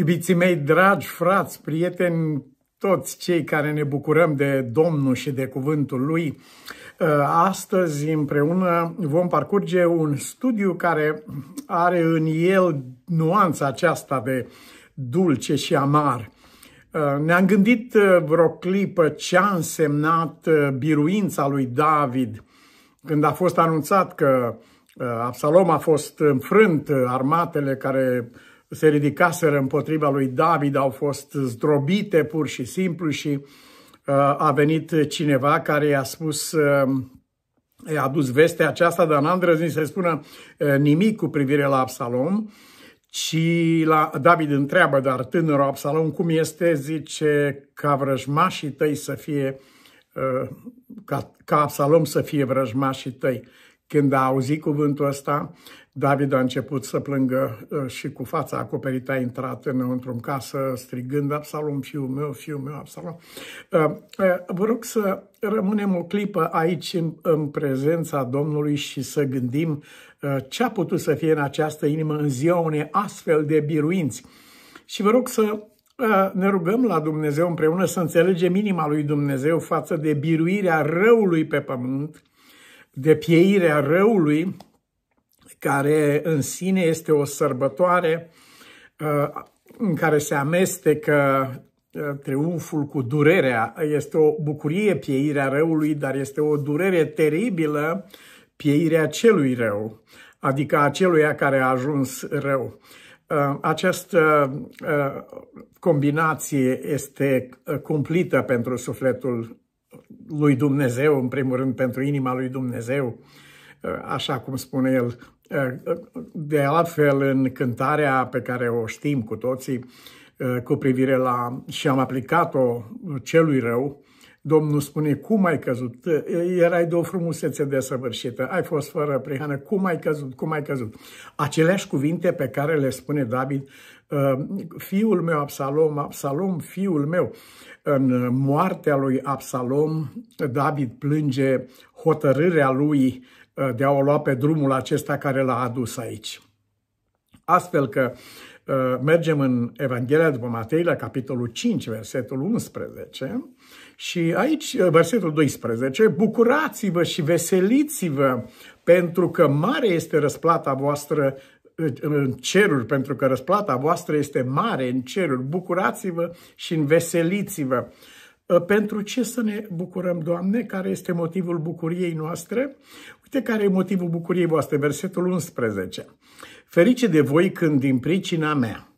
Iubiții mei, dragi frați, prieteni, toți cei care ne bucurăm de Domnul și de cuvântul Lui, ă, astăzi împreună vom parcurge un studiu care are în el nuanța aceasta de dulce și amar. Ă, ne-am gândit ă, vreo clipă ce a însemnat biruința lui David când a fost anunțat că Absalom a fost înfrânt, armatele care se ridicaseră împotriva lui David, au fost zdrobite pur și simplu și uh, a venit cineva care i-a spus, uh, i-a adus vestea aceasta, dar n-a îndrăznit să spună uh, nimic cu privire la Absalom, Și la David întreabă, dar tânărul Absalom, cum este, zice, ca vrăjmașii tăi să fie, ca, ca Absalom să fie vrăjmașii tăi. Când a auzit cuvântul ăsta, David a început să plângă uh, și cu fața acoperită a intrat înăuntru în casă, strigând, Absalom, fiul meu, fiul meu, Absalom. Uh, uh, vă rog să rămânem o clipă aici în, în prezența Domnului și să gândim ce a putut să fie în această inimă în ziua unei astfel de biruinți. Și vă rog să ne rugăm la Dumnezeu împreună să înțelegem inima lui Dumnezeu față de biruirea răului pe pământ, de pieirea răului, care în sine este o sărbătoare uh, în care se amestecă uh, triumful cu durerea. Este o bucurie pieirea răului, dar este o durere teribilă pieirea celui rău, adică aceluia care a ajuns rău. Uh, această combinație este cumplită pentru sufletul lui Dumnezeu, în primul rând pentru inima lui Dumnezeu, așa cum spune el, de altfel, în cântarea pe care o știm cu toții, ă, cu privire la și am aplicat-o celui rău, Domnul spune, cum ai căzut? Ă, erai de o frumusețe desăvârșită, ai fost fără prihană, cum ai căzut, cum ai căzut? Aceleași cuvinte pe care le spune David, ă, fiul meu Absalom, Absalom, fiul meu. În moartea lui Absalom, David plânge hotărârea lui Uh, de a o lua pe drumul acesta care l-a adus aici. Astfel că uh, mergem în Evanghelia după Matei, la capitolul 5, versetul 11, și aici, uh, versetul 12, bucurați-vă și veseliți-vă, pentru că mare este răsplata voastră în ceruri, pentru că răsplata voastră este mare în ceruri. Bucurați-vă și înveseliți-vă. Pentru ce să ne bucurăm, Doamne, care este motivul bucuriei noastre? Uite care e motivul bucuriei voastre, versetul 11. Ferice de voi când din pricina mea,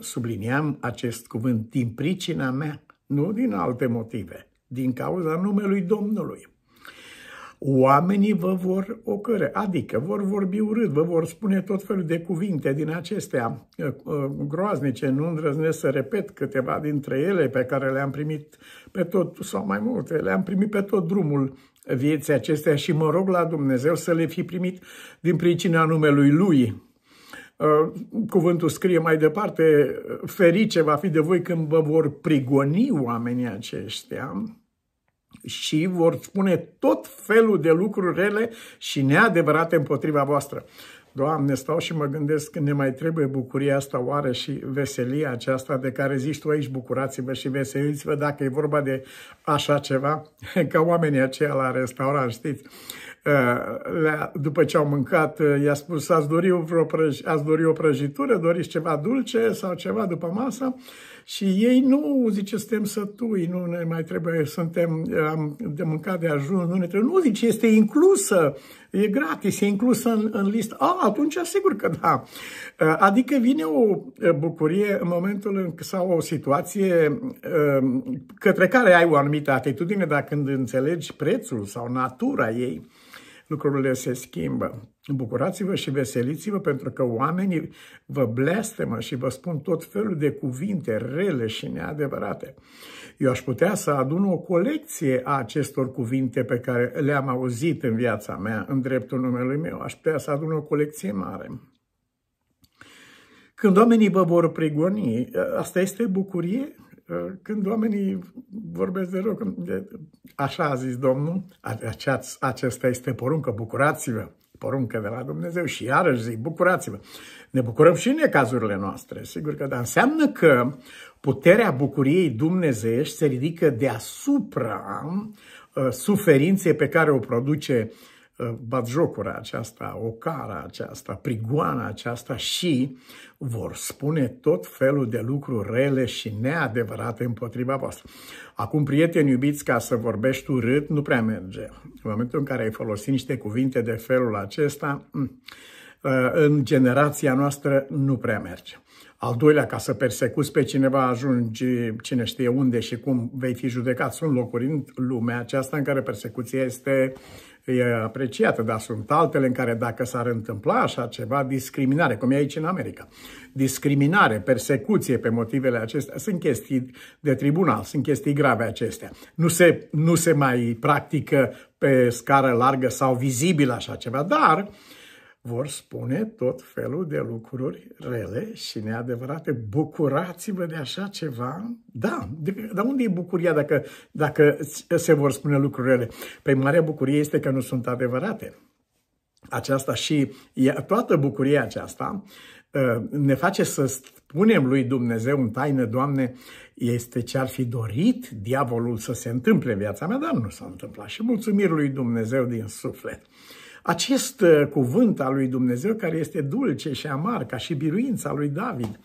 subliniam acest cuvânt, din pricina mea, nu din alte motive, din cauza numelui Domnului oamenii vă vor ocără, adică vor vorbi urât, vă vor spune tot felul de cuvinte din acestea uh, uh, groaznice, nu îndrăznesc să repet câteva dintre ele pe care le-am primit pe tot, sau mai multe, le-am primit pe tot drumul vieții acestea și mă rog la Dumnezeu să le fi primit din pricina numelui Lui. Uh, cuvântul scrie mai departe, ferice va fi de voi când vă vor prigoni oamenii aceștia, și vor spune tot felul de lucruri rele și neadevărate împotriva voastră. Doamne, stau și mă gândesc că ne mai trebuie bucuria asta oare și veselia aceasta de care zici tu aici, bucurați-vă și veseliți-vă dacă e vorba de așa ceva, ca oamenii aceia la restaurant, știți. Uh, după ce au mâncat, uh, i-a spus, ați dori, vreo prăj- ați dori o prăjitură, doriți ceva dulce sau ceva după masă? Și ei nu, zice, suntem sătui, nu ne mai trebuie, suntem, am de mâncat de ajuns, nu ne trebuie. Nu, zice, este inclusă, e gratis, e inclusă în, în listă. A, atunci sigur că da. Adică vine o bucurie în momentul în, sau o situație um, către care ai o anumită atitudine, dar când înțelegi prețul sau natura ei, lucrurile se schimbă. Bucurați-vă și veseliți-vă pentru că oamenii vă blestemă și vă spun tot felul de cuvinte rele și neadevărate. Eu aș putea să adun o colecție a acestor cuvinte pe care le-am auzit în viața mea, în dreptul numelui meu. Aș putea să adun o colecție mare. Când oamenii vă vor prigoni, asta este bucurie? Când oamenii vorbesc de rău, așa a zis Domnul, aceasta este poruncă, bucurați-vă! poruncă de la Dumnezeu și iarăși zic, bucurați-vă. Ne bucurăm și în necazurile noastre, sigur că da. Înseamnă că puterea bucuriei dumnezeiești se ridică deasupra uh, suferinței pe care o produce uh, Ă, batjocura aceasta, ocara aceasta, prigoana aceasta și vor spune tot felul de lucruri rele și neadevărate împotriva voastră. Acum, prieteni iubiți, ca să vorbești urât, nu prea merge. În momentul în care ai folosit niște cuvinte de felul acesta, mm, ă, în generația noastră nu prea merge. Al doilea, ca să persecuți pe cineva, ajungi cine știe unde și cum vei fi judecat. Sunt locuri în lumea aceasta în care persecuția este e apreciată, dar sunt altele în care dacă s-ar întâmpla așa ceva, discriminare, cum e aici în America, discriminare, persecuție pe motivele acestea, sunt chestii de tribunal, sunt chestii grave acestea. Nu se, nu se mai practică pe scară largă sau vizibil așa ceva, dar uh, vor spune tot felul de lucruri rele și neadevărate. Bucurați-vă de așa ceva. Da, dar unde e bucuria dacă, dacă se vor spune lucruri rele? Păi marea bucurie este că nu sunt adevărate. Aceasta și toată bucuria aceasta ă, ne face să spunem lui Dumnezeu în taină, Doamne, este ce ar fi dorit diavolul să se întâmple în viața mea, dar nu s-a întâmplat. Și mulțumiri lui Dumnezeu din suflet. Acest uh, cuvânt al lui Dumnezeu, care este dulce și amar, ca și biruința lui David,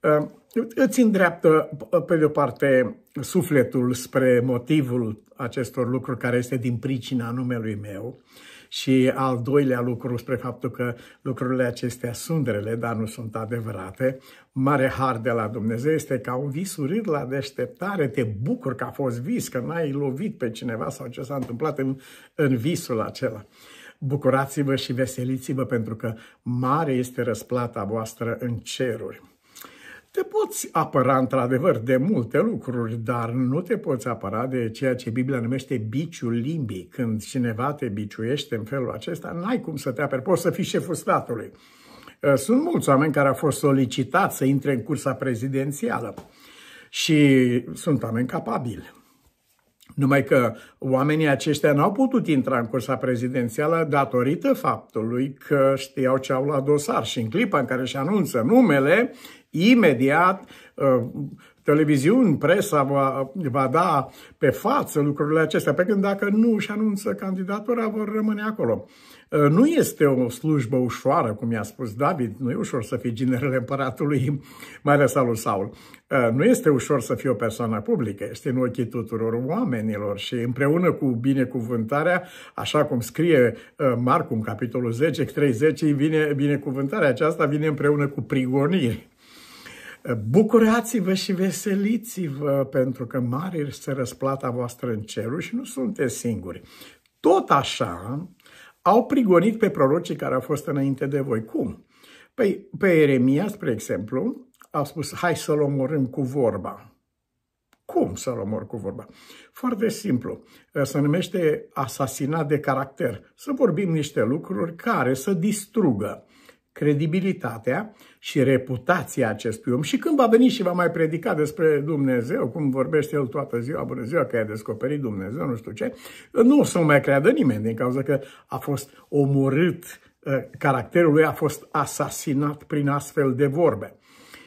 uh, îți îndreaptă, uh, pe de-o parte, sufletul spre motivul acestor lucruri care este din pricina numelui meu și al doilea lucru spre faptul că lucrurile acestea sunt rele, dar nu sunt adevărate. Mare har de la Dumnezeu este ca un vis urât la deșteptare, te bucur că a fost vis, că n-ai lovit pe cineva sau ce s-a întâmplat în, în visul acela bucurați-vă și veseliți-vă pentru că mare este răsplata voastră în ceruri. Te poți apăra într-adevăr de multe lucruri, dar nu te poți apăra de ceea ce Biblia numește biciul limbii. Când cineva te biciuiește în felul acesta, n-ai cum să te aperi, poți să fii șeful statului. Eh, sunt mulți oameni care au fost solicitați să intre în cursa prezidențială și sunt oameni capabili. Numai că oamenii aceștia n-au putut intra în cursa prezidențială datorită faptului că știau ce au la dosar și în clipa în care își anunță numele, imediat uh, televiziuni, presa va, va da pe față lucrurile acestea, pe când dacă nu își anunță candidatura, vor rămâne acolo. Ă, nu este o slujbă ușoară, cum i-a spus David, nu e ușor să fii generele împăratului, mai ales al lui Saul. Ă, nu este ușor să fii o persoană publică, este în ochii tuturor oamenilor și împreună cu binecuvântarea, așa cum scrie ă, Marcu în capitolul 10, 30, vine, binecuvântarea aceasta vine împreună cu prigoniri Bucurați-vă și veseliți-vă, pentru că mare este răsplata voastră în cerul și nu sunteți singuri. Tot așa au prigonit pe prorocii care au fost înainte de voi. Cum? Păi, pe Eremia, spre exemplu, au spus, hai să-l omorâm cu vorba. Cum să-l omor cu vorba? Foarte simplu. Se numește asasinat de caracter. Să vorbim niște lucruri care să distrugă credibilitatea și reputația acestui om. Și când va veni și va mai predica despre Dumnezeu, cum vorbește el toată ziua, bună ziua, că a descoperit Dumnezeu, nu știu ce, nu o să mai creadă nimeni din cauza că a fost omorât, eh, caracterul lui a fost asasinat prin astfel de vorbe.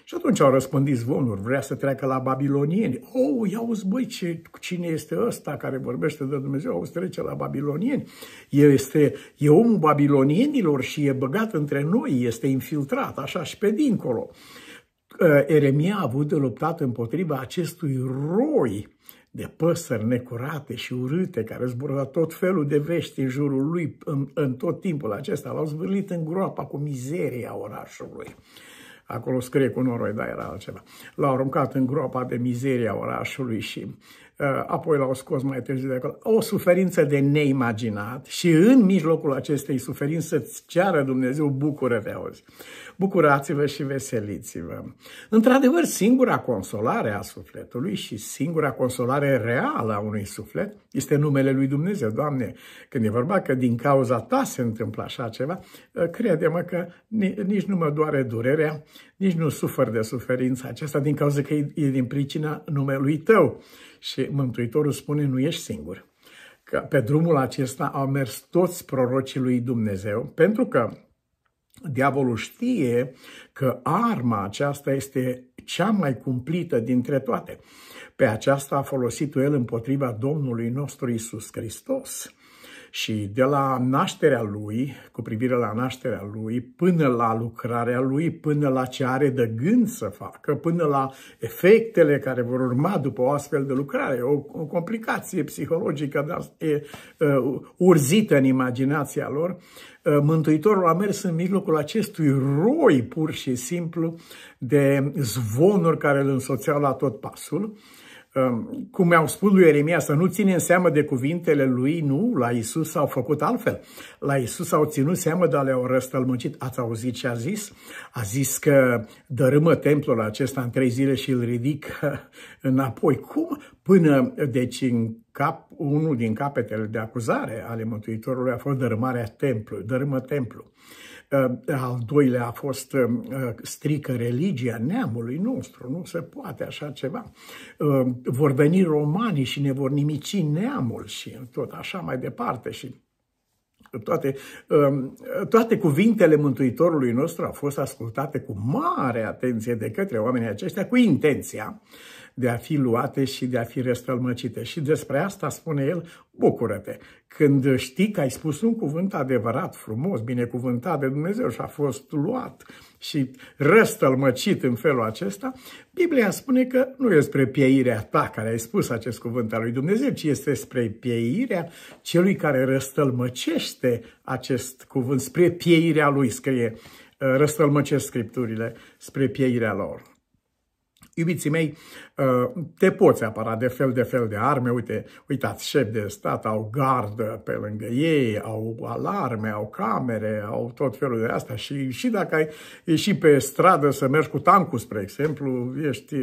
Și atunci au răspândit zvonuri, vrea să treacă la babilonieni. Oh, ia uzi, băi, ce, cine este ăsta care vorbește de Dumnezeu? Auzi, trece la babilonieni. Este, e omul babilonienilor și e băgat între noi, este infiltrat, așa și pe dincolo. Ă, Eremia a avut de luptat împotriva acestui roi de păsări necurate și urâte care zbură tot felul de vești în jurul lui în, în tot timpul acesta. L-au zvârlit în groapa cu mizeria orașului acolo scrie cu noroi, dar era altceva. L-au aruncat în groapa de mizeria orașului și uh, apoi l-au scos mai târziu de acolo. O suferință de neimaginat și în mijlocul acestei suferințe să-ți ceară Dumnezeu bucură-te, auzi. Bucurați-vă și veseliți-vă. Într-adevăr, singura consolare a sufletului și singura consolare reală a unui suflet este numele lui Dumnezeu. Doamne, când e vorba că din cauza ta se întâmplă așa ceva, uh, crede-mă că nici nu mă doare durerea, nici nu sufăr de suferința aceasta din cauza că e din pricina numelui tău. Și Mântuitorul spune, nu ești singur. Că pe drumul acesta au mers toți prorocii lui Dumnezeu, pentru că diavolul știe că arma aceasta este cea mai cumplită dintre toate. Pe aceasta a folosit-o el împotriva Domnului nostru Isus Hristos și de la nașterea lui, cu privire la nașterea lui, până la lucrarea lui, până la ce are de gând să facă, până la efectele care vor urma după o astfel de lucrare, o, o complicație psihologică dar e, uh, urzită în imaginația lor, uh, Mântuitorul a mers în mijlocul acestui roi pur și simplu de zvonuri care îl însoțeau la tot pasul, uh, cum mi-au spus lui Ieremia, să nu ținem seama de cuvintele lui, nu, la Isus s-au făcut altfel. La Isus au ținut seama, dar le-au răstălmăcit. Ați auzit ce a zis? A zis că dărâmă templul acesta în trei zile și îl ridic înapoi. Cum? Până, deci, în cap, unul din capetele de acuzare ale Mântuitorului a fost dărâmarea templului, dărâmă templul. Eh, al doilea a fost eh, strică religia neamului nostru, nu se poate așa ceva. Eh, vor veni romanii și ne vor nimici neamul și tot așa mai departe și toate, toate cuvintele Mântuitorului nostru au fost ascultate cu mare atenție de către oamenii aceștia, cu intenția de a fi luate și de a fi răstălmăcite. Și despre asta spune el, bucură-te. Când știi că ai spus un cuvânt adevărat, frumos, binecuvântat de Dumnezeu și a fost luat și răstălmăcit în felul acesta, Biblia spune că nu e spre pieirea ta care ai spus acest cuvânt al lui Dumnezeu, ci este spre pieirea celui care răstălmăcește acest cuvânt, spre pieirea lui, scrie, răstălmăcesc scripturile, spre pieirea lor. Iubiții mei, uh, te poți apăra de fel de fel de arme, uite, uitați, șef de stat au gardă pe lângă ei, au alarme, au camere, au tot felul de asta și, și dacă ai ieși pe stradă să mergi cu tancul, spre exemplu, ești,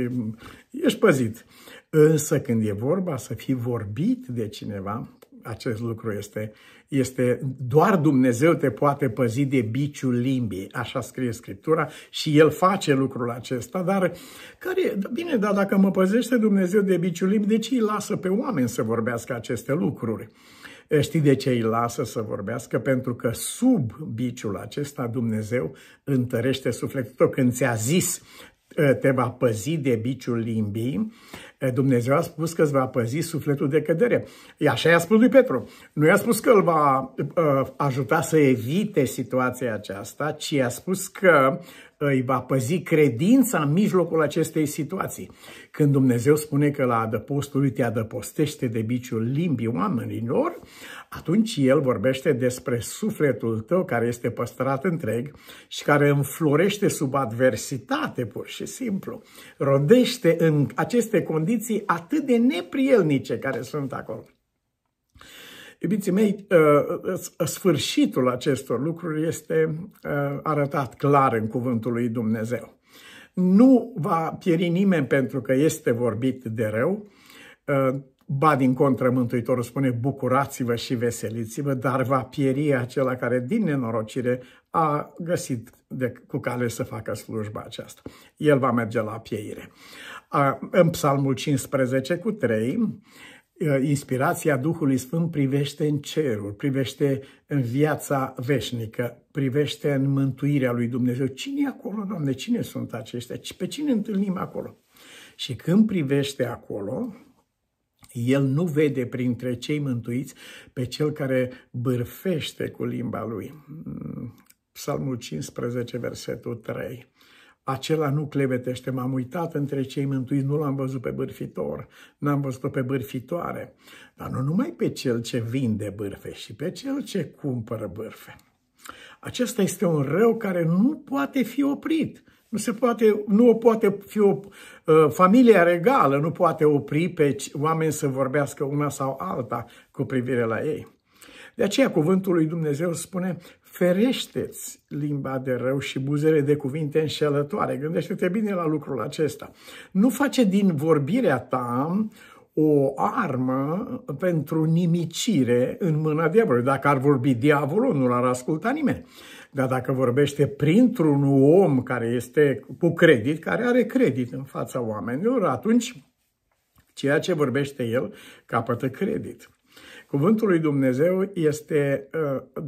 ești păzit. Însă când e vorba să fii vorbit de cineva, acest lucru este, este doar Dumnezeu te poate păzi de biciul limbii, așa scrie Scriptura și El face lucrul acesta, dar care, bine, dar dacă mă păzește Dumnezeu de biciul limbii, de ce îi lasă pe oameni să vorbească aceste lucruri? Știi de ce îi lasă să vorbească? Pentru că sub biciul acesta Dumnezeu întărește sufletul tău. Când ți-a zis Eh, te va păzi de biciul limbii, eh, Dumnezeu a spus că îți va păzi sufletul de cădere. E așa i-a spus lui Petru. Nu i-a spus că îl va eh, ajuta să evite situația aceasta, ci i-a spus că îi va păzi credința în mijlocul acestei situații. Când Dumnezeu spune că la adăpostul lui te adăpostește de biciul limbii oamenilor, atunci el vorbește despre sufletul tău care este păstrat întreg și care înflorește sub adversitate pur și simplu. Rodește în aceste condiții atât de neprielnice care sunt acolo. Iubiții mei, uh, uh, sfârșitul acestor lucruri este uh, arătat clar în cuvântul lui Dumnezeu. Nu va pieri nimeni pentru că este vorbit de rău, ba din contră Mântuitorul spune bucurați-vă și veseliți-vă, dar va pieri acela care din nenorocire a găsit de, cu care să facă slujba aceasta. El va merge la pieire. În Psalmul 15 cu 3, Uh, inspirația Duhului Sfânt privește în cerul, privește în viața veșnică, privește în mântuirea lui Dumnezeu. Cine e acolo, Doamne? Cine sunt aceștia? Pe cine întâlnim acolo? Și când privește acolo, el nu vede printre cei mântuiți pe cel care bârfește cu limba lui. Mm, Psalmul 15, versetul 3 acela nu clevetește. M-am uitat între cei mântuiți, nu l-am văzut pe bârfitor, n-am văzut-o pe bârfitoare, dar nu numai pe cel ce vinde bârfe, și pe cel ce cumpără bârfe. Acesta este un rău care nu poate fi oprit. Nu, se poate, nu o poate fi o uh, ă, familie regală, nu poate opri pe oameni să vorbească una sau alta cu privire la ei. De aceea cuvântul lui Dumnezeu spune, ferește-ți limba de rău și buzele de cuvinte înșelătoare. Gândește-te bine la lucrul acesta. Nu face din vorbirea ta o armă pentru nimicire în mâna diavolului. Dacă ar vorbi diavolul, nu l-ar asculta nimeni. Dar dacă vorbește printr-un om care este cu credit, care are credit în fața oamenilor, atunci ceea ce vorbește el capătă credit. Cuvântul lui Dumnezeu este, uh,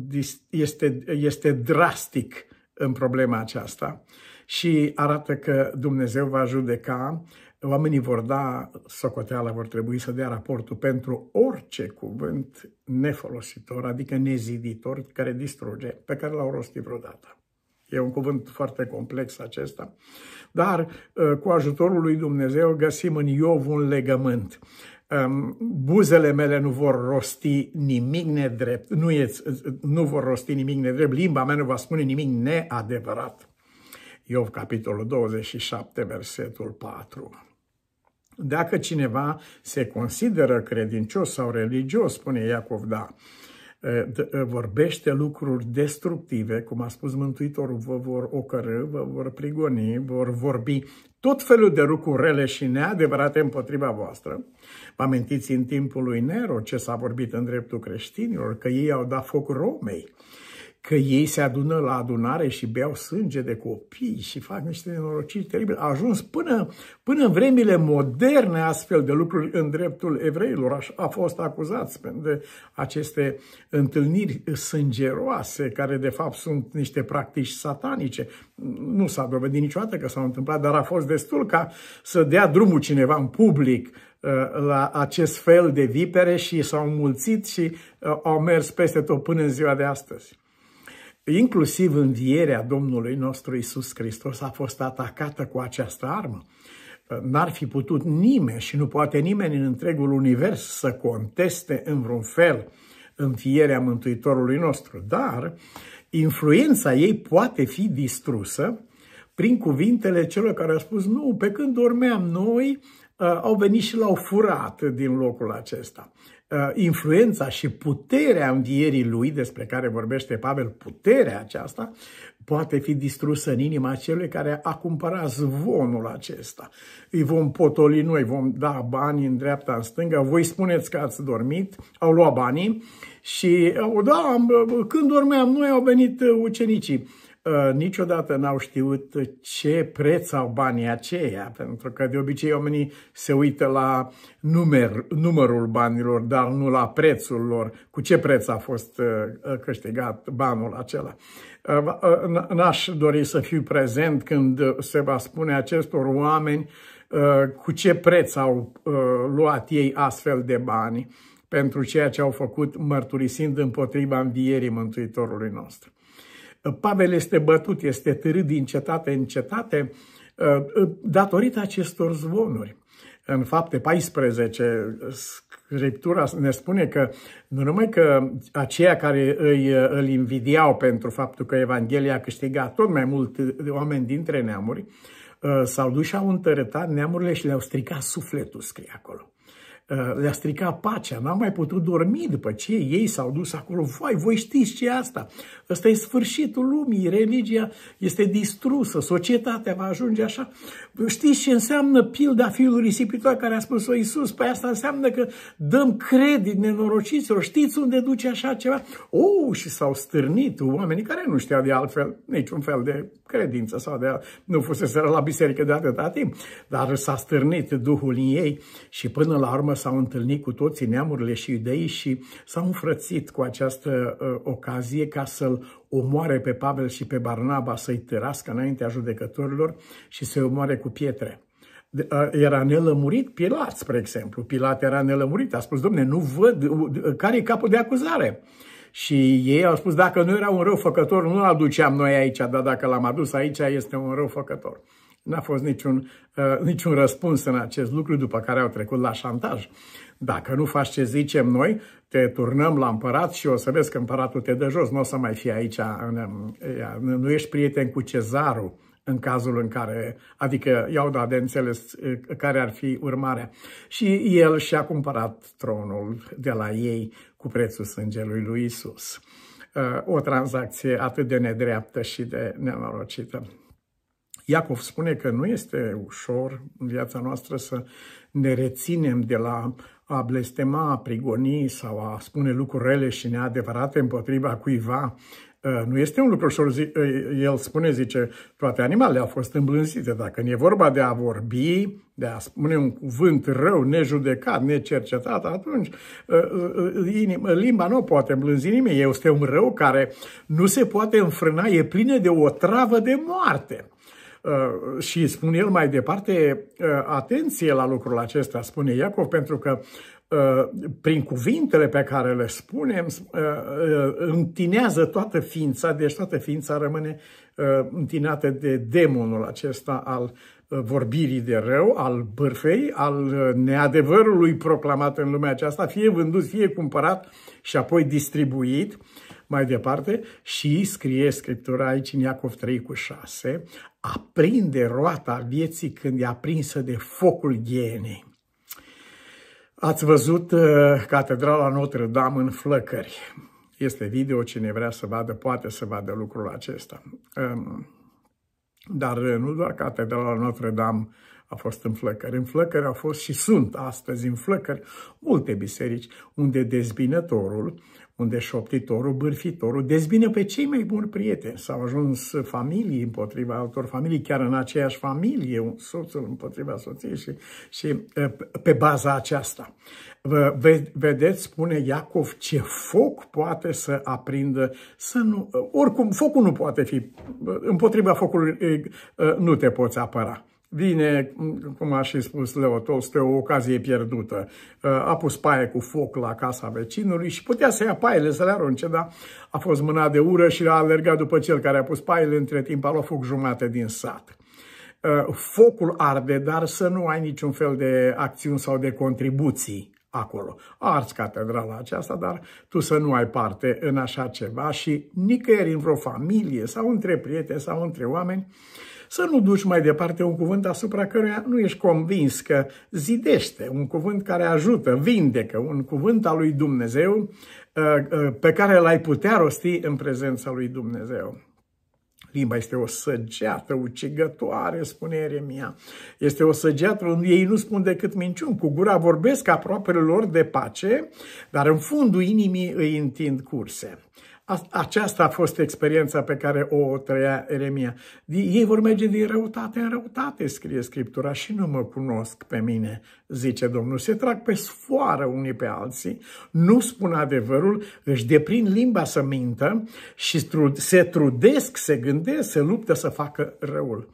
este, este drastic în problema aceasta și arată că Dumnezeu va judeca, oamenii vor da socoteala, vor trebui să dea raportul pentru orice cuvânt nefolositor, adică neziditor, care distruge, pe care l-au rostit vreodată. E un cuvânt foarte complex acesta. Dar uh, cu ajutorul lui Dumnezeu găsim în Iov un legământ. Ehm, buzele mele nu vor rosti nimic nedrept, nu, e, nu vor rosti nimic nedrept, limba mea nu va spune nimic neadevărat. Iov, capitolul 27, versetul 4. Dacă cineva se consideră credincios sau religios, spune Iacov, da, vorbește lucruri destructive, cum a spus Mântuitorul, vă vor ocărâ, vă vor prigoni, vor vorbi tot felul de lucruri rele și neadevărate împotriva voastră. Vă amintiți în timpul lui Nero ce s-a vorbit în dreptul creștinilor, că ei au dat foc Romei că ei se adună la adunare și beau sânge de copii și fac niște nenorociri teribile. A ajuns până, până în vremile moderne astfel de lucruri în dreptul evreilor. A fost acuzați de aceste întâlniri sângeroase, care de fapt sunt niște practici satanice. Nu s-a dovedit niciodată că s-au întâmplat, dar a fost destul ca să dea drumul cineva în public uh, la acest fel de vipere și s-au mulțit și uh, au mers peste tot până în ziua de astăzi inclusiv învierea Domnului nostru Isus Hristos a fost atacată cu această armă. N-ar fi putut nimeni și nu poate nimeni în întregul univers să conteste în vreun fel învierea Mântuitorului nostru, dar influența ei poate fi distrusă prin cuvintele celor care au spus, nu, pe când dormeam noi, uh, au venit și l-au furat din locul acesta. Uh, influența și puterea învierii lui, despre care vorbește Pavel, puterea aceasta, poate fi distrusă în inima celui care a cumpărat zvonul acesta. Îi vom potoli noi, vom da bani în dreapta, în stânga, voi spuneți că ați dormit, au luat banii și, uh, da, uh, când dormeam noi, au venit ucenicii Ă, niciodată n-au știut ce preț au banii aceia, pentru că de obicei oamenii se uită la număr, numărul banilor, dar nu la prețul lor, cu ce preț a fost ă, ă, câștigat banul acela. N-aș dori să fiu prezent când se va spune acestor oameni cu ce preț au luat ei astfel de bani pentru ceea ce au făcut mărturisind împotriva învierii Mântuitorului nostru. Pavel este bătut, este târât din cetate în cetate uh, datorită acestor zvonuri. În fapte 14, Scriptura ne spune că nu numai că aceia care îi, îl invidiau pentru faptul că Evanghelia a câștigat tot mai mult oameni dintre neamuri, uh, s-au dus și au întărătat neamurile și le-au stricat sufletul, scrie acolo. Uh, le-a stricat pacea, n-am mai putut dormi după ce ei s-au dus acolo. Voi, voi știți ce e asta? Ăsta e sfârșitul lumii, religia este distrusă, societatea va ajunge așa. Știți ce înseamnă pilda fiului risipitor care a spus-o Iisus? Păi asta înseamnă că dăm credit nenorociților. Știți unde duce așa ceva? Oh, și s-au stârnit oamenii care nu știau de altfel niciun fel de credință sau de nu fuseseră la biserică de atâta timp. Dar s-a stârnit Duhul în ei și până la urmă s-au întâlnit cu toții neamurile și iudeii și s-au înfrățit cu această uh, ocazie ca să-l omoare pe Pavel și pe Barnaba, să-i târască înaintea judecătorilor și să-i omoare cu pietre ă, era nelămurit Pilat, spre exemplu. Pilat era nelămurit, a spus, domne, nu văd care e capul de acuzare. Și ei au spus, dacă nu era un rău făcător, nu-l aduceam noi aici, dar dacă l-am adus aici, este un rău făcător. N-a fost niciun, uh, niciun răspuns în acest lucru, după care au trecut la șantaj. Dacă nu faci ce zicem noi, te turnăm la împărat și o să vezi că împăratul te dă jos, nu o să mai fie aici, nu ești prieten cu cezarul în cazul în care, adică iau da de înțeles uh, care ar fi urmarea. Și el și-a cumpărat tronul de la ei cu prețul sângelui lui Isus. Uh, o tranzacție atât de nedreaptă și de nenorocită. Iacov spune că nu este ușor în viața noastră să ne reținem de la a blestema, a prigoni sau a spune lucruri rele și neadevărate împotriva cuiva. Uh, nu este un lucru ușor, uh, el spune, zice, toate animalele au fost îmblânzite. Dacă e vorba de a vorbi, de a spune un cuvânt rău, nejudecat, necercetat, atunci uh, inima, limba nu poate îmblânzi nimeni. Este un rău care nu se poate înfrâna, e plină de o travă de moarte. Uh, și spune el mai departe, uh, atenție la lucrul acesta, spune Iacov, pentru că uh, prin cuvintele pe care le spunem, întinează toată ființa, deci toată ființa rămâne întinată de demonul acesta al vorbirii de rău, al bârfei, al neadevărului proclamat în lumea aceasta, fie vândut, fie cumpărat și apoi distribuit mai departe și scrie Scriptura aici în Iacov 3 cu 6, aprinde roata vieții când e aprinsă de focul ghienei. Ați văzut uh, Catedrala Notre-Dame în flăcări. Este video, cine vrea să vadă, poate să vadă lucrul acesta. Um, dar uh, nu doar Catedrala Notre-Dame a fost în flăcări. În flăcări au fost și sunt astăzi în flăcări multe biserici unde dezbinătorul unde șoptitorul, bârfitorul dezbine pe cei mai buni prieteni. S-au ajuns familii împotriva altor familii, chiar în aceeași familie, soțul împotriva soției și, și pe baza aceasta. Vedeți, spune Iacov, ce foc poate să aprindă, să nu... Oricum, focul nu poate fi, împotriva focului nu te poți apăra vine, cum a și spus Leo Tolstoi, o ocazie pierdută. Uh, a pus paie cu foc la casa vecinului și putea să ia paiele, să le arunce, dar a fost mâna de ură și a alergat după cel care a pus paiele, între timp a luat foc jumate din sat uh, focul arde, dar să nu ai niciun fel de acțiuni sau de contribuții acolo. Arți catedrala aceasta, dar tu să nu ai parte în așa ceva și nicăieri în vreo familie sau între prieteni sau între oameni să nu duci mai departe un cuvânt asupra căruia nu ești convins că zidește, un cuvânt care ajută, vindecă, un cuvânt al lui Dumnezeu uh, uh, pe care l-ai putea rosti în prezența lui Dumnezeu. Limba este o săgeată ucigătoare, spune Eremia. Este o săgeată unde ei nu spun decât minciuni. Cu gura vorbesc aproape lor de pace, dar în fundul inimii îi întind curse. Aceasta a fost experiența pe care o trăia Eremia. Ei vor merge din răutate în răutate, scrie Scriptura, și nu mă cunosc pe mine, zice Domnul. Se trag pe sfoară unii pe alții, nu spun adevărul, își deprind limba să mintă și se trudesc, se gândesc, se luptă să facă răul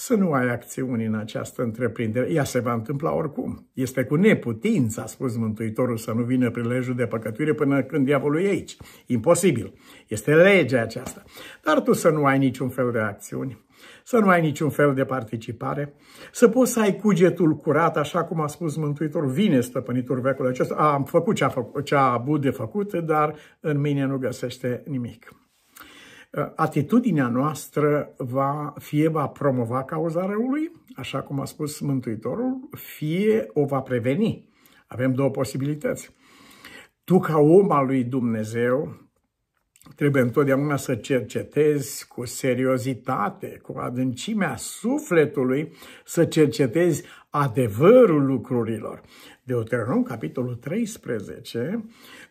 să nu ai acțiuni în această întreprindere. Ea se va întâmpla oricum. Este cu neputință, a spus Mântuitorul, să nu vină prilejul de păcătuire până când diavolul e aici. Imposibil. Este legea aceasta. Dar tu să nu ai niciun fel de acțiuni, să nu ai niciun fel de participare, să poți să ai cugetul curat, așa cum a spus Mântuitorul, vine stăpânitul veacului acesta, am făcut ce a, făcut, ce a avut de făcut, dar în mine nu găsește nimic. Ă, atitudinea noastră va, fie va promova cauza răului, așa cum a spus Mântuitorul, fie o va preveni. Avem două posibilități. Tu, ca om al lui Dumnezeu, trebuie întotdeauna să cercetezi cu seriozitate, cu adâncimea sufletului, să cercetezi adevărul lucrurilor. Deuteronom, capitolul 13,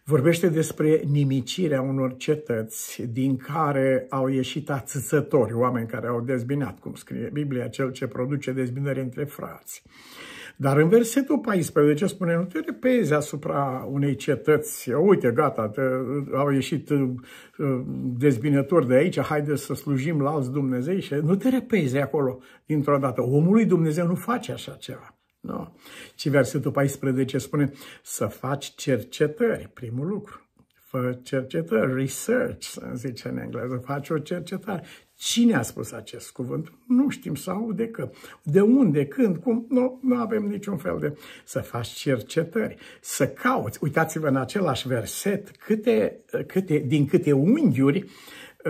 vorbește despre nimicirea unor cetăți din care au ieșit ațățători, oameni care au dezbinat, cum scrie Biblia, cel ce produce dezbinări între frați. Dar în versetul 14 spune, nu te repezi asupra unei cetăți, uite, gata, te, au ieșit uh, dezbinători de aici, haide să slujim la alți Dumnezei și nu te repezi acolo dintr-o dată. Omului Dumnezeu nu face așa ceva. Nu. Ci versetul 14 spune să faci cercetări, primul lucru. Fă cercetări, research, să zice în engleză, faci o cercetare. Cine a spus acest cuvânt? Nu știm sau de că. De unde, când, cum, nu, nu avem niciun fel de... Să faci cercetări, să cauți. Uitați-vă în același verset câte, câte, din câte unghiuri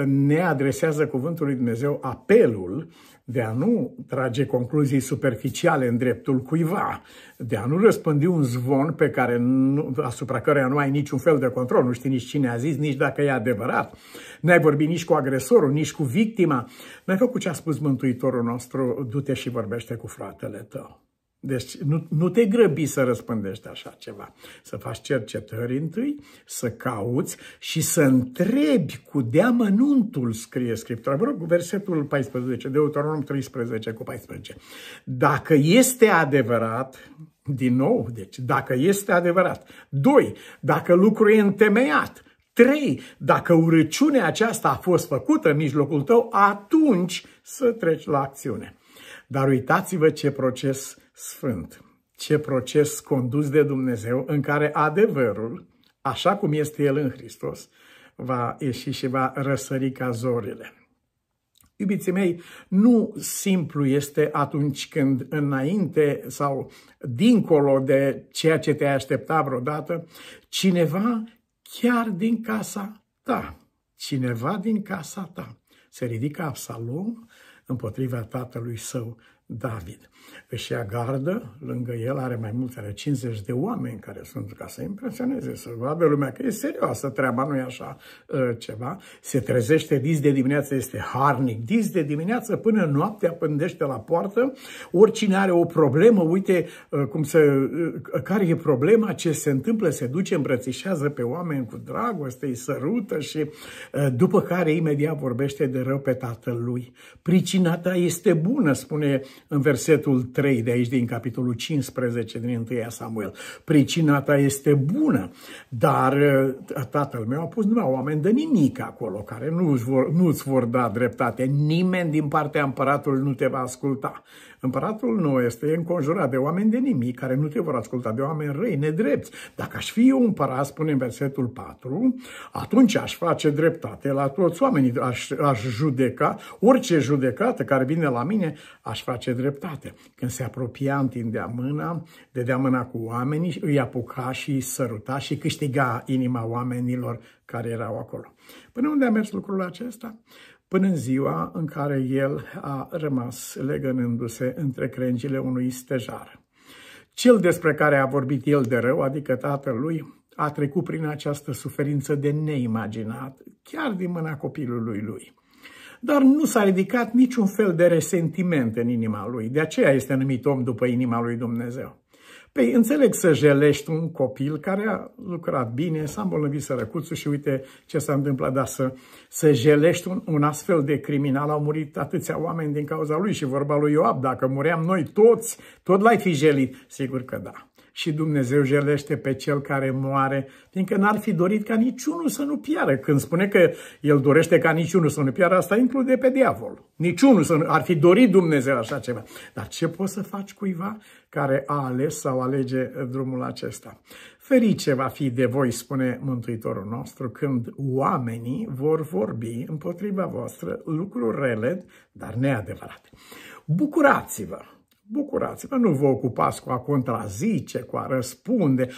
ne adresează cuvântul lui Dumnezeu apelul de a nu trage concluzii superficiale în dreptul cuiva, de a nu răspândi un zvon pe care nu, asupra căruia nu ai niciun fel de control, nu știi nici cine a zis, nici dacă e adevărat, n-ai vorbit nici cu agresorul, nici cu victima, n-ai făcut ce a spus Mântuitorul nostru, du-te și vorbește cu fratele tău. Deci nu, nu te grăbi să răspândești așa ceva. Să faci cercetări întâi, să cauți și să întrebi cu deamănuntul, scrie Scriptura. Vă rog, versetul 14, Deuteronom 13 cu 14. Dacă este adevărat, din nou, deci dacă este adevărat. Doi, dacă lucrul e întemeiat. 3. Dacă urăciunea aceasta a fost făcută în mijlocul tău, atunci să treci la acțiune. Dar uitați-vă ce proces sfânt. Ce proces condus de Dumnezeu în care adevărul, așa cum este el în Hristos, va ieși și va răsări ca zorile. Iubiții mei, nu simplu este atunci când înainte sau dincolo de ceea ce te-ai aștepta vreodată, cineva chiar din casa ta, cineva din casa ta se ridică Absalom împotriva tatălui său David. Își ia gardă, lângă el are mai multe, are 50 de oameni care sunt ca să impresioneze, să vadă lumea că e serioasă treaba, nu e așa uh, ceva. Se trezește dis de dimineață, este harnic, dis de dimineață până noaptea pândește la poartă. Oricine are o problemă, uite uh, cum se, uh, care e problema, ce se întâmplă, se duce, îmbrățișează pe oameni cu dragoste, îi sărută și după care imediat vorbește de rău pe tatălui. lui. Pricina ta este bună, spune în versetul 3 de aici din capitolul 15 din 1 Samuel. Pricina ta este bună, dar uh, tatăl meu a pus numai oameni de nimic acolo, care nu-ți vor, nu-ți vor da dreptate. Nimeni din partea împăratului nu te va asculta. Împăratul nu este înconjurat de oameni de nimic care nu te vor asculta, de oameni răi, nedrepți. Dacă aș fi eu împărat, spune în versetul 4, atunci aș face dreptate la toți oamenii, aș, aș judeca, orice judecată care vine la mine, aș face dreptate. Când se apropia, întindea mâna, dădea mâna cu oamenii, îi apuca și îi săruta și câștiga inima oamenilor care erau acolo. Până unde a mers lucrul acesta? Până în ziua în care el a rămas legănându-se între crengile unui stejar. Cel despre care a vorbit el de rău, adică tatălui, a trecut prin această suferință de neimaginat, chiar din mâna copilului lui. Dar nu s-a ridicat niciun fel de resentiment în inima lui, de aceea este numit om după inima lui Dumnezeu. Păi înțeleg să jelești un copil care a lucrat bine, s-a îmbolnăvit sărăcuțul și uite ce s-a întâmplat, dar să, să jelești un, un astfel de criminal, au murit atâția oameni din cauza lui și vorba lui Ioab, dacă muream noi toți, tot l-ai fi jelit. Sigur că da și Dumnezeu jelește pe cel care moare, fiindcă n-ar fi dorit ca niciunul să nu piară. Când spune că el dorește ca niciunul să nu piară, asta include pe diavol. Niciunul să nu, ar fi dorit Dumnezeu așa ceva. Dar ce poți să faci cuiva care a ales sau alege drumul acesta? Ferice va fi de voi, spune Mântuitorul nostru, când oamenii vor vorbi împotriva voastră lucruri rele, dar neadevărate. Bucurați-vă! Bucurați-vă, nu vă ocupați cu a contrazice, cu a răspunde.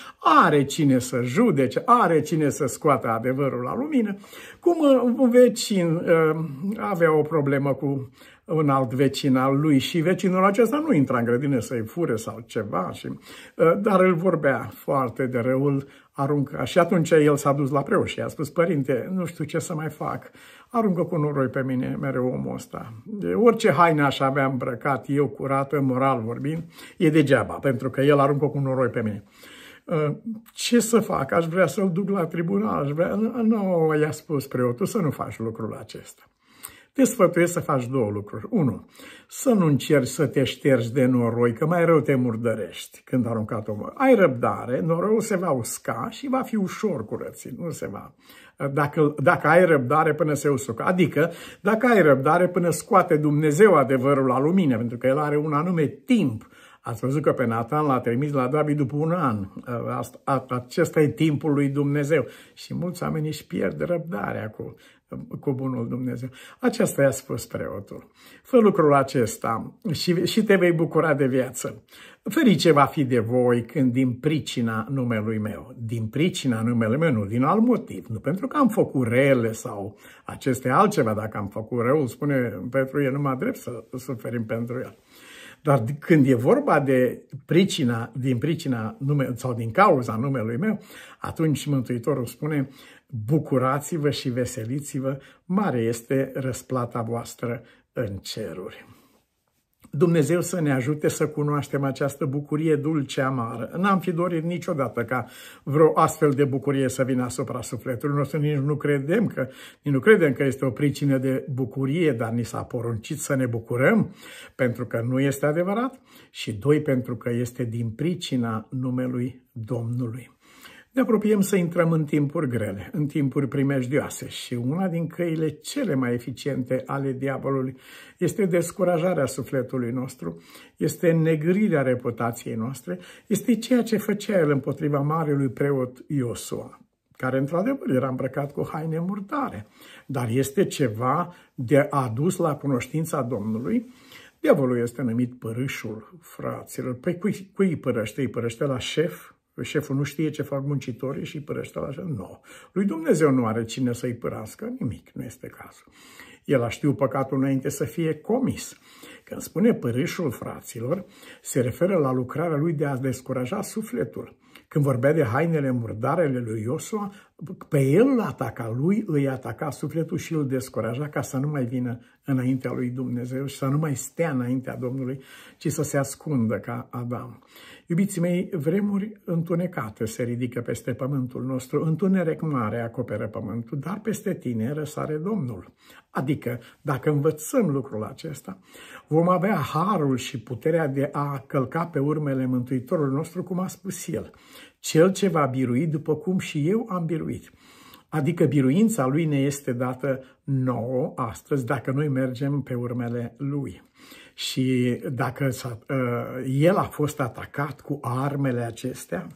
Are cine să judece, are cine să scoată adevărul la lumină. Cum un uh, vecin uh, avea o problemă cu un alt vecin al lui și vecinul acesta nu intra în grădină să-i fure sau ceva, și, ă, dar îl vorbea foarte de răul arunca. Și atunci el s-a dus la preot și a spus, părinte, nu știu ce să mai fac, aruncă cu noroi pe mine mereu omul ăsta. De orice haine aș avea îmbrăcat eu curată, moral vorbind, e degeaba, pentru că el aruncă cu noroi pe mine ă, ce să fac? Aș vrea să-l duc la tribunal, aș vrea... Nu, i-a spus preotul să nu faci lucrul acesta te sfătuiesc să faci două lucruri. Unu, să nu încerci să te ștergi de noroi, că mai rău te murdărești când a aruncat omul. Ai răbdare, noroiul se va usca și va fi ușor curățit, nu se va. Dacă, dacă ai răbdare până se usucă. Adică, dacă ai răbdare până scoate Dumnezeu adevărul la lumină, pentru că el are un anume timp Ați văzut că pe Nathan l-a trimis la David după un an. Acesta e timpul lui Dumnezeu. Și mulți oameni își pierd răbdarea cu cu bunul Dumnezeu. Aceasta i-a spus preotul. Fă lucrul acesta și, și te vei bucura de viață. Ferice va fi de voi când din pricina numelui meu, din pricina numelui meu, nu din alt motiv, nu pentru că am făcut rele sau aceste altceva, dacă am făcut răul, spune pentru e numai drept să suferim pentru el. Dar când e vorba de pricina, din pricina nume, sau din cauza numelui meu, atunci Mântuitorul spune, bucurați-vă și veseliți-vă, mare este răsplata voastră în ceruri. Dumnezeu să ne ajute să cunoaștem această bucurie dulce amară. N-am fi dorit niciodată ca vreo astfel de bucurie să vină asupra sufletului nostru. Nici nu credem că, nici nu credem că este o pricină de bucurie, dar ni s-a poruncit să ne bucurăm pentru că nu este adevărat și doi pentru că este din pricina numelui Domnului. Ne apropiem să intrăm în timpuri grele, în timpuri primejdioase și una din căile cele mai eficiente ale diavolului este descurajarea sufletului nostru, este negrirea reputației noastre, este ceea ce făcea el împotriva marelui preot Iosua care într-adevăr era îmbrăcat cu haine murdare, dar este ceva de adus la cunoștința Domnului. Diavolul este numit părâșul fraților. Păi cui, cui îi părăște? Îi părăște la șef, șeful nu știe ce fac muncitorii și îi părăște la șef. Nu. Lui Dumnezeu nu are cine să-i părască nimic, nu este cazul. El a știut păcatul înainte să fie comis. Când spune părâșul fraților, se referă la lucrarea lui de a descuraja sufletul. Când vorbea de hainele murdarele lui Iosua, pe el ataca lui, îi ataca sufletul și îl descuraja ca să nu mai vină înaintea lui Dumnezeu și să nu mai stea înaintea Domnului, ci să se ascundă ca Adam. Iubiții mei, vremuri întunecate se ridică peste pământul nostru, întuneric mare acoperă pământul, dar peste tine răsare Domnul. Adică, dacă învățăm lucrul acesta, vom avea harul și puterea de a călca pe urmele Mântuitorului nostru, cum a spus el cel ce va birui după cum și eu am biruit. Adică biruința lui ne este dată nouă astăzi dacă noi mergem pe urmele lui. Și dacă ă, el a fost atacat cu armele acestea,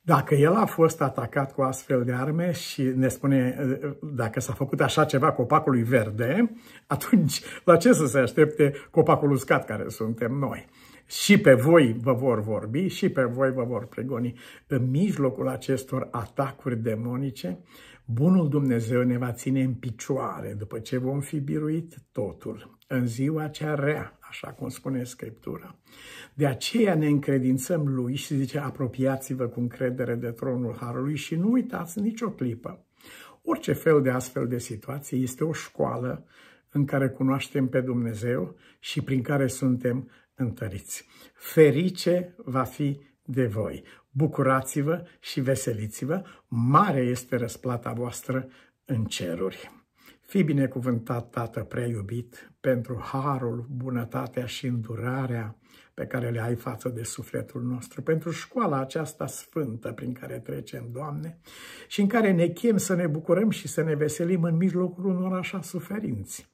dacă el a fost atacat cu astfel de arme și ne spune ă, dacă s-a făcut așa ceva copacului verde, atunci la ce să se aștepte copacul uscat care suntem noi? și pe voi vă vor vorbi și pe voi vă vor pregoni. În mijlocul acestor atacuri demonice, Bunul Dumnezeu ne va ține în picioare după ce vom fi biruit totul în ziua cea rea, așa cum spune Scriptura. De aceea ne încredințăm Lui și zice, apropiați-vă cu încredere de tronul Harului și nu uitați nicio clipă. Orice fel de astfel de situație este o școală în care cunoaștem pe Dumnezeu și prin care suntem întăriți. Ferice va fi de voi. Bucurați-vă și veseliți-vă, mare este răsplata voastră în ceruri. Fii binecuvântat, Tată prea iubit, pentru harul, bunătatea și îndurarea pe care le ai față de sufletul nostru, pentru școala aceasta sfântă prin care trecem, Doamne, și în care ne chem să ne bucurăm și să ne veselim în mijlocul unor așa suferinți.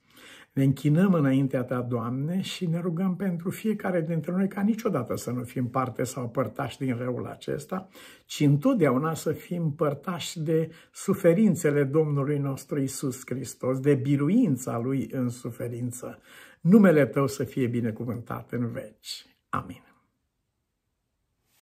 Ne închinăm înaintea Ta, Doamne, și ne rugăm pentru fiecare dintre noi ca niciodată să nu fim parte sau părtași din răul acesta, ci întotdeauna să fim părtași de suferințele Domnului nostru Isus Hristos, de biruința Lui în suferință. Numele Tău să fie binecuvântat în veci. Amin.